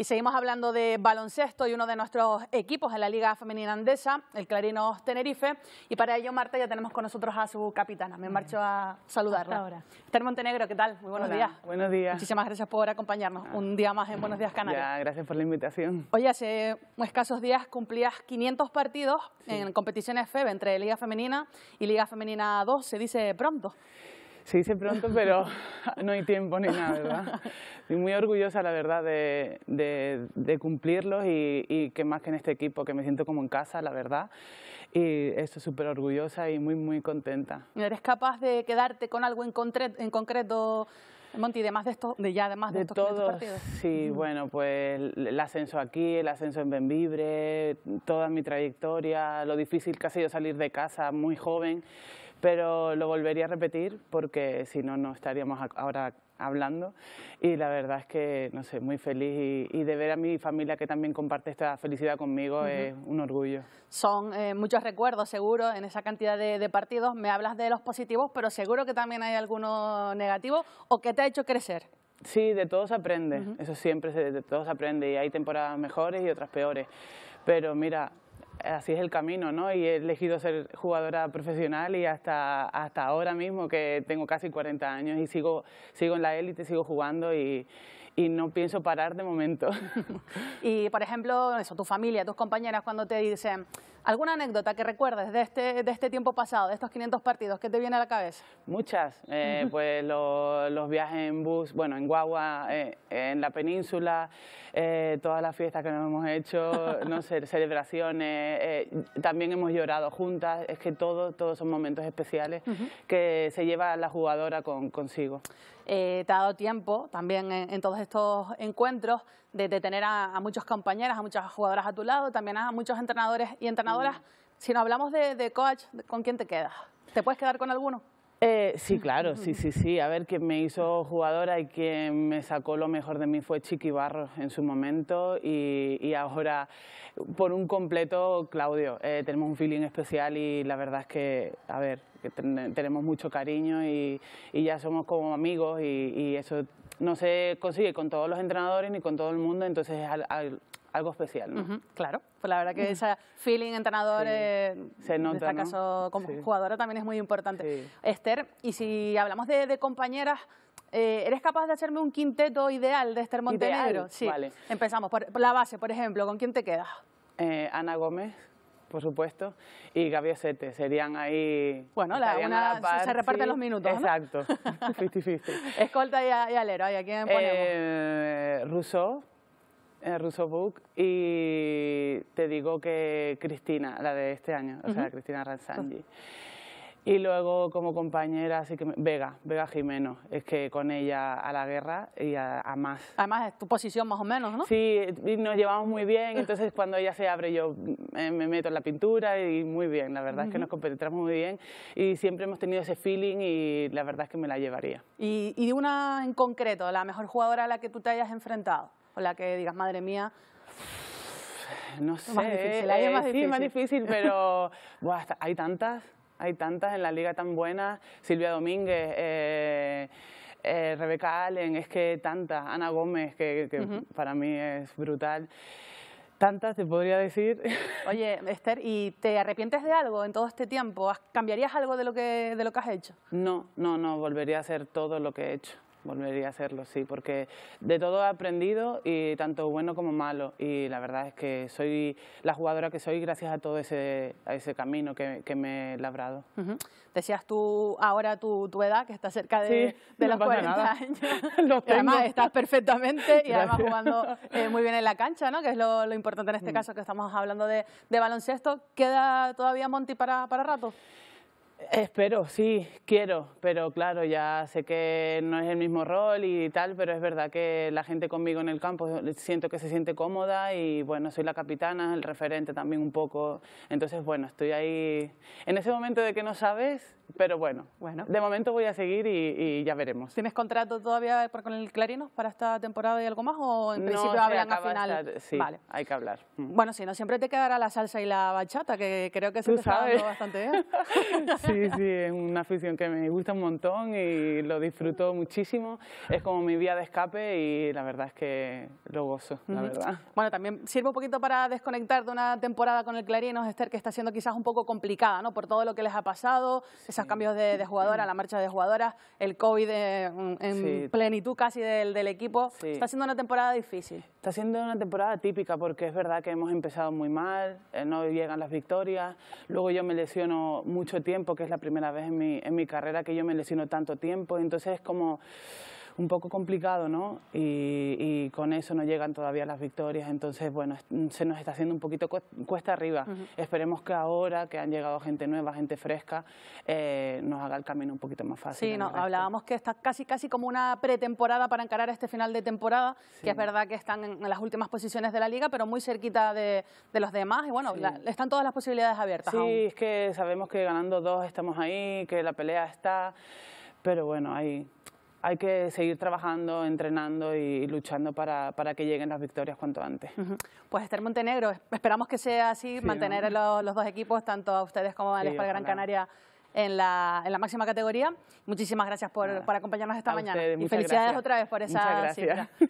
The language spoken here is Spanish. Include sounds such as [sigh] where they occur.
Y seguimos hablando de baloncesto y uno de nuestros equipos en la Liga Femenina Andesa, el Clarinos Tenerife. Y para ello, Marta, ya tenemos con nosotros a su capitana. Me marcho a saludarla. Ahora. Esther Montenegro, ¿qué tal? Muy buenos días. Buenos días. Muchísimas gracias por acompañarnos ah. un día más en Buenos Días Canarias. gracias por la invitación. Oye, hace escasos días cumplías 500 partidos en competiciones FEB entre Liga Femenina y Liga Femenina 2. Se dice pronto. Se dice pronto, pero [laughs] no hay tiempo ni nada, ¿verdad? Estoy muy orgullosa, la verdad, de, cumplirlos y, que más que en este equipo, que me siento como en casa, la verdad. Y estoy súper orgullosa y muy, muy contenta. ¿Eres capaz de quedarte con algo en, en concreto? Monti, además de esto, de ya además de, de estos todos, partidos. Sí, bueno, pues el ascenso aquí, el ascenso en Benvibre, toda mi trayectoria, lo difícil que ha sido salir de casa muy joven pero lo volvería a repetir porque si no, no estaríamos ahora hablando y la verdad es que, no sé, muy feliz y, de ver a mi familia que también comparte esta felicidad conmigo es un orgullo. Son eh, muchos recuerdos, seguro, en esa cantidad de, partidos. Me hablas de los positivos, pero seguro que también hay algunos negativos... o que te ha hecho crecer. Sí, de todo se aprende, eso siempre, de todo se aprende y hay temporadas mejores y otras peores. Pero mira, así es el camino, ¿no? Y he elegido ser jugadora profesional y hasta, hasta ahora mismo que tengo casi 40 años y sigo, sigo en la élite, sigo jugando y, y no pienso parar de momento. [laughs] y, por ejemplo, eso, tu familia, tus compañeras, cuando te dicen, ¿Alguna anécdota que recuerdes de este, de este tiempo pasado, de estos 500 partidos? ¿Qué te viene a la cabeza? Muchas. Eh, pues los viajes en bus, bueno, en Guagua, eh, en la península, eh, todas las fiestas que nos hemos hecho, [laughs] no sé, celebraciones, también hemos llorado juntas. Es que todos son momentos especiales que se lleva la jugadora consigo. Eh, te ha dado tiempo también en, todos estos encuentros de, tener a, muchos compañeras, a muchas jugadoras a tu lado, también a muchos entrenadores y entrenadoras. Mm. Si no hablamos de, de coach, ¿con quién te quedas? ¿Te puedes quedar con alguno? Eh, sí, [laughs] claro, sí, sí, sí. A ver, quien me hizo jugadora y quien me sacó lo mejor de mí fue Chiqui Barros en su momento y, ahora por un completo Claudio. Eh, tenemos un feeling especial y la verdad es que, a ver, tenemos mucho cariño y, ya somos como amigos y, eso no se consigue con todos los entrenadores ni con todo el mundo, entonces al, algo especial, claro, pues la verdad que esa mm. ese feeling entrenador, eh, Se en este caso como jugadora, también es muy importante. Esther, y si hablamos de, compañeras, eh, ¿eres capaz de hacerme un quinteto ideal de Esther Montenegro? Sí, empezamos por, la base, por ejemplo, ¿con quién te quedas? Eh, Ana Gómez, por supuesto, y Gaby Sete, serían ahí... Bueno, se reparten los minutos, Exacto, [laughs] [laughs] Escolta y, alero, a quién ponemos? Rousseau, Russo Book y te digo que Cristina, la de este año, o sea, Cristina Ranzangi. Y luego como compañera, así que Vega, Vega Jimeno, es que con ella a la guerra y a, más. Además es tu posición más o menos, ¿no? Sí, nos llevamos muy bien, entonces cuando ella se abre yo me meto en la pintura y muy bien, la verdad es que nos competimos muy bien y siempre hemos tenido ese feeling y la verdad es que me la llevaría. ¿Y, y de una en concreto, la mejor jugadora a la que tú te hayas enfrentado? o la que digas, madre mía, no sé, eh, más difícil, más difícil. más [laughs] difícil, pero hay tantas, hay tantas en la liga tan buena, Silvia Domínguez, eh, eh, Rebeca Allen, es que tantas, Ana Gómez, que, para mí es brutal. Tantas, te podría decir. [laughs] Oye, Esther, ¿y te arrepientes de algo en todo este tiempo? ¿Cambiarías algo de lo que, de lo que has hecho? No, no, no, volvería a hacer todo lo que he hecho volvería a hacerlo, sí, porque de todo he aprendido, y tanto bueno como malo, y la verdad es que soy la jugadora que soy gracias a todo ese, a ese camino que, me he labrado. Decías tú ahora tu, tu, edad, que está cerca de, los 40 años, [laughs] además estás perfectamente y además jugando eh, muy bien en la cancha, ¿no? que es lo, importante en este mm. caso que estamos hablando de, de baloncesto. ¿Queda todavía Monty para, para rato? Espero, sí, quiero, pero claro, ya sé que no es el mismo rol y tal, pero es verdad que la gente conmigo en el campo siento que se siente cómoda y bueno, soy la capitana, el referente también un poco, entonces bueno, estoy ahí en ese momento de que no sabes, pero bueno, bueno, de momento voy a seguir y, ya veremos. ¿Tienes contrato todavía con el Clarinos para esta temporada y algo más o en principio hablan a final? sí, vale. hay que hablar. Mm. Bueno, si no, siempre te quedará la salsa y la bachata, que creo que se te bastante bien. [laughs] sí, sí, es una afición que me gusta un montón y lo disfruto muchísimo. Es como mi vía de escape y la verdad es que lo gozo, la verdad. Bueno, también sirve un poquito para desconectar de una temporada con el Clarinos, Esther, que está siendo quizás un poco complicada, ¿no? Por todo lo que les ha pasado, cambios de, de jugadora, la marcha de jugadoras, el COVID en, plenitud casi del, equipo. Está siendo una temporada difícil. Está siendo una temporada típica porque es verdad que hemos empezado muy mal, eh, no llegan las victorias, luego yo me lesiono mucho tiempo, que es la primera vez en mi, en mi carrera que yo me lesiono tanto tiempo, entonces es como un poco complicado, ¿no? Y, con eso no llegan todavía las victorias, entonces, bueno, mm, se nos está haciendo un poquito cuesta arriba. Esperemos que ahora que han llegado gente nueva, gente fresca, eh, nos haga el camino un poquito más fácil. Sí, no, hablábamos que está casi, casi como una pretemporada para encarar este final de temporada, que es verdad que están en las últimas posiciones de la liga, pero muy cerquita de, los demás, y bueno, están todas las posibilidades abiertas. Sí, es que sabemos que ganando dos estamos ahí, que la pelea está, pero bueno, ahí hay que seguir trabajando, entrenando y, luchando para, que lleguen las victorias cuanto antes. Pues Esther Montenegro, esperamos que sea así, mantener los, dos equipos, tanto a ustedes como a sí, para Gran Canaria. En la, en la, máxima categoría. Muchísimas gracias por, acompañarnos esta mañana. y felicidades otra vez por esa cifra. [laughs]